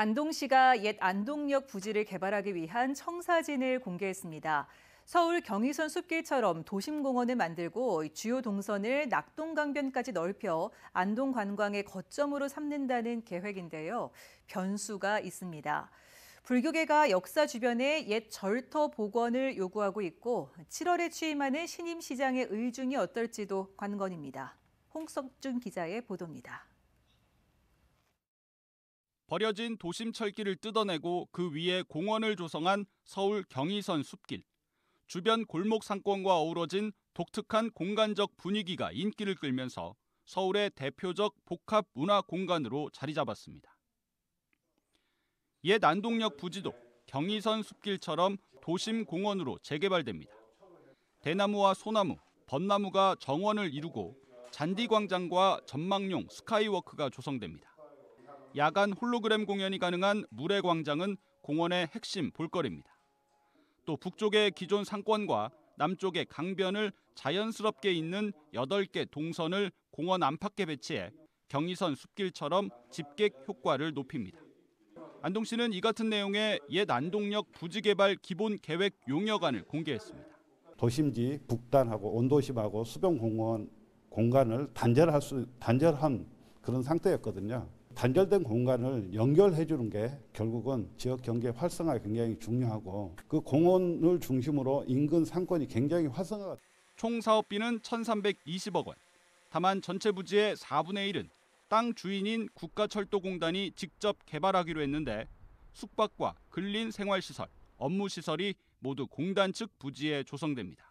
안동시가 옛 안동역 부지를 개발하기 위한 청사진을 공개했습니다. 서울 경의선 숲길처럼 도심공원을 만들고 주요 동선을 낙동강변까지 넓혀 안동 관광의 거점으로 삼는다는 계획인데요. 변수가 있습니다. 불교계가 역사 주변에 옛 절터 복원을 요구하고 있고 7월에 취임하는 신임 시장의 의중이 어떨지도 관건입니다. 홍석준 기자의 보도입니다. 버려진 도심 철길을 뜯어내고 그 위에 공원을 조성한 서울 경의선 숲길, 주변 골목 상권과 어우러진 독특한 공간적 분위기가 인기를 끌면서 서울의 대표적 복합 문화 공간으로 자리 잡았습니다. 옛난동역 부지도 경의선 숲길처럼 도심 공원으로 재개발됩니다. 대나무와 소나무, 벚나무가 정원을 이루고 잔디광장과 전망용 스카이워크가 조성됩니다. 야간 홀로그램 공연이 가능한 물의 광장은 공원의 핵심 볼거리입니다. 또 북쪽의 기존 상권과 남쪽의 강변을 자연스럽게 잇는 8개 동선을 공원 안팎에 배치해 경의선 숲길처럼 집객 효과를 높입니다. 안동 시는 이 같은 내용의 옛 안동역 부지개발 기본 계획 용역안을 공개했습니다. 도심지 북단하고 온도심하고 수변공원 공간을 단절할 수 단절한 그런 상태였거든요. 단절된 공간을 연결해 주는 게 결국은 지역 경제 활성화에 굉장히 중요하고 그 공원을 중심으로 인근 상권이 굉장히 활성화가 총 사업비는 1,320억 원. 다만 전체 부지의 4분의 1은 땅 주인인 국가철도공단이 직접 개발하기로 했는데 숙박과 근린 생활시설, 업무시설이 모두 공단 측 부지에 조성됩니다.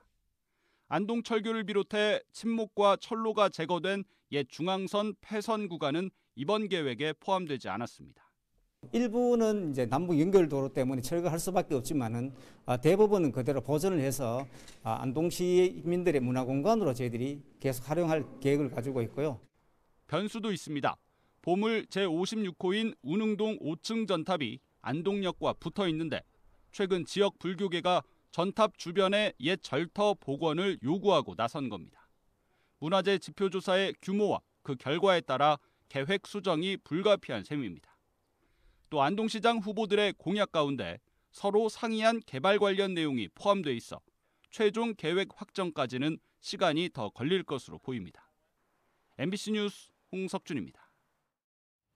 안동철교를 비롯해 침목과 철로가 제거된 옛 중앙선 폐선 구간은 이번 계획에 포함되지 않았습니다. 일부는 이제 남북 연결도로 때문에 철거할 수밖에 없지만은 아, 대부분은 그대로 보존을 해서 아, 안동시민들의 문화공간으로 저희들이 계속 활용할 계획을 가지고 있고요. 변수도 있습니다. 보물 제56호인 운흥동 5층 전탑이 안동역과 붙어 있는데 최근 지역 불교계가 전탑 주변의 옛 절터 복원을 요구하고 나선 겁니다. 문화재 지표조사의 규모와 그 결과에 따라 계획 수정이 불가피한 셈입니다. 또 안동시장 후보들의 공약 가운데 서로 상의한 개발 관련 내용이 포함돼 있어 최종 계획 확정까지는 시간이 더 걸릴 것으로 보입니다. MBC 뉴스 홍석준입니다.